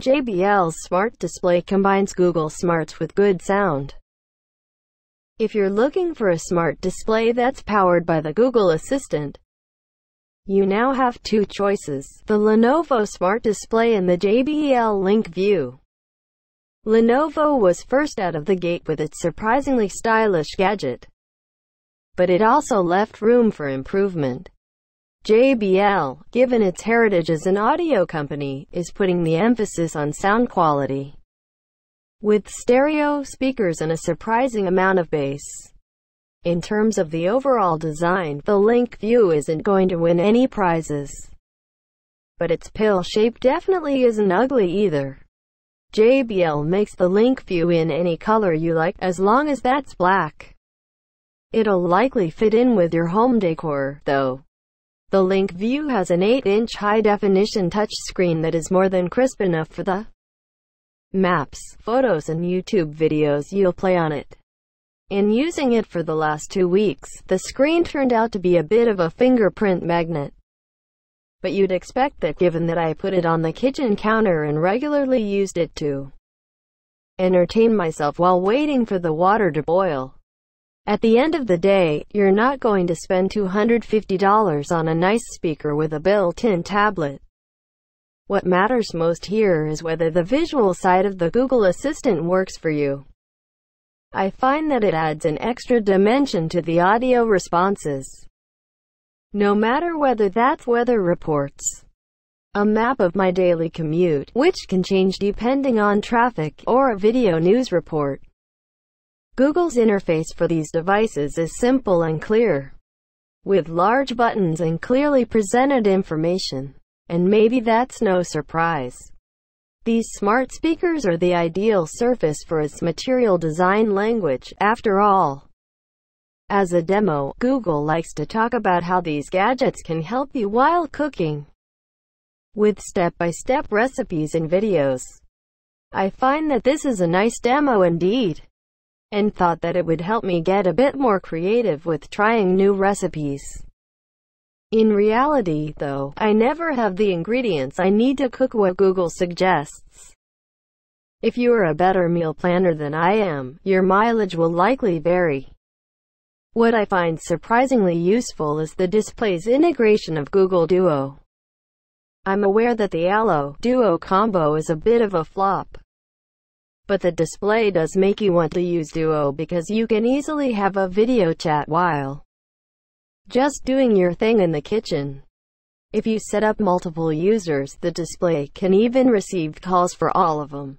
JBL's Smart Display combines Google Smarts with good sound. If you're looking for a smart display that's powered by the Google Assistant, you now have two choices, the Lenovo Smart Display and the JBL Link View. Lenovo was first out of the gate with its surprisingly stylish gadget, but it also left room for improvement. JBL, given its heritage as an audio company, is putting the emphasis on sound quality with stereo speakers and a surprising amount of bass. In terms of the overall design, the Link View isn't going to win any prizes. But its pill shape definitely isn't ugly either. JBL makes the Link View in any color you like, as long as that's black. It'll likely fit in with your home decor, though. The Link View has an 8-inch high-definition touchscreen that is more than crisp enough for the maps, photos and YouTube videos you'll play on it. In using it for the last two weeks, the screen turned out to be a bit of a fingerprint magnet. But you'd expect that given that I put it on the kitchen counter and regularly used it to entertain myself while waiting for the water to boil. At the end of the day, you're not going to spend $250 on a nice speaker with a built-in tablet. What matters most here is whether the visual side of the Google Assistant works for you. I find that it adds an extra dimension to the audio responses. No matter whether that's weather reports, a map of my daily commute, which can change depending on traffic, or a video news report. Google's interface for these devices is simple and clear, with large buttons and clearly presented information. And maybe that's no surprise. These smart speakers are the ideal surface for its material design language, after all. As a demo, Google likes to talk about how these gadgets can help you while cooking with step-by-step -step recipes and videos. I find that this is a nice demo indeed and thought that it would help me get a bit more creative with trying new recipes. In reality, though, I never have the ingredients I need to cook what Google suggests. If you are a better meal planner than I am, your mileage will likely vary. What I find surprisingly useful is the display's integration of Google Duo. I'm aware that the Allo Duo combo is a bit of a flop, but the display does make you want to use Duo because you can easily have a video chat while just doing your thing in the kitchen. If you set up multiple users, the display can even receive calls for all of them.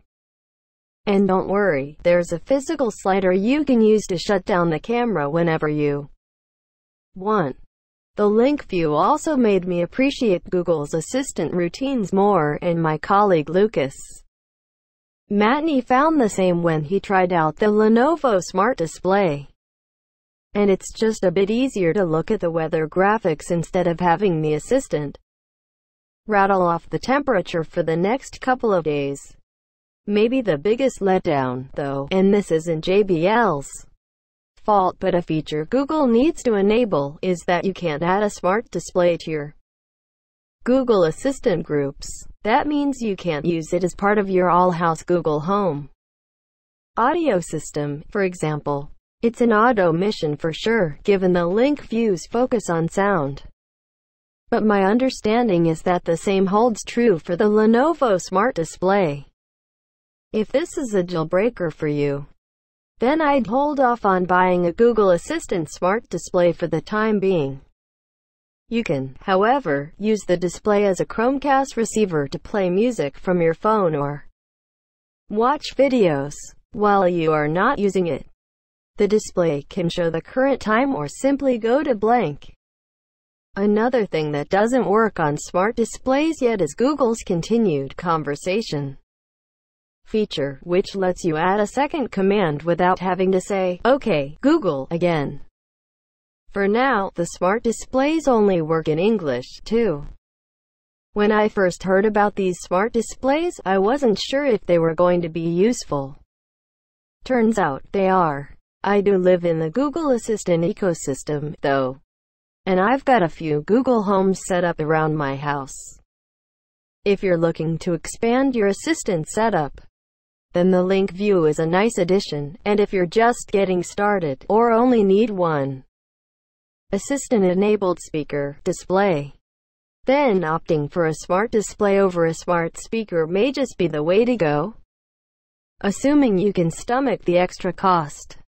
And don't worry, there's a physical slider you can use to shut down the camera whenever you want. The link view also made me appreciate Google's Assistant routines more and my colleague Lucas Matney found the same when he tried out the Lenovo Smart Display. And it's just a bit easier to look at the weather graphics instead of having the assistant rattle off the temperature for the next couple of days. Maybe the biggest letdown, though, and this isn't JBL's fault but a feature Google needs to enable, is that you can't add a smart display to your Google Assistant groups. That means you can't use it as part of your all-house Google Home audio system, for example. It's an auto mission for sure, given the link view's focus on sound. But my understanding is that the same holds true for the Lenovo Smart Display. If this is a deal breaker for you, then I'd hold off on buying a Google Assistant Smart Display for the time being. You can, however, use the display as a Chromecast receiver to play music from your phone or watch videos while you are not using it. The display can show the current time or simply go to blank. Another thing that doesn't work on smart displays yet is Google's continued conversation feature, which lets you add a second command without having to say, OK, Google, again. For now, the smart displays only work in English, too. When I first heard about these smart displays, I wasn't sure if they were going to be useful. Turns out, they are. I do live in the Google Assistant ecosystem, though. And I've got a few Google Homes set up around my house. If you're looking to expand your assistant setup, then the link view is a nice addition, and if you're just getting started, or only need one, assistant-enabled speaker display. Then opting for a smart display over a smart speaker may just be the way to go, assuming you can stomach the extra cost.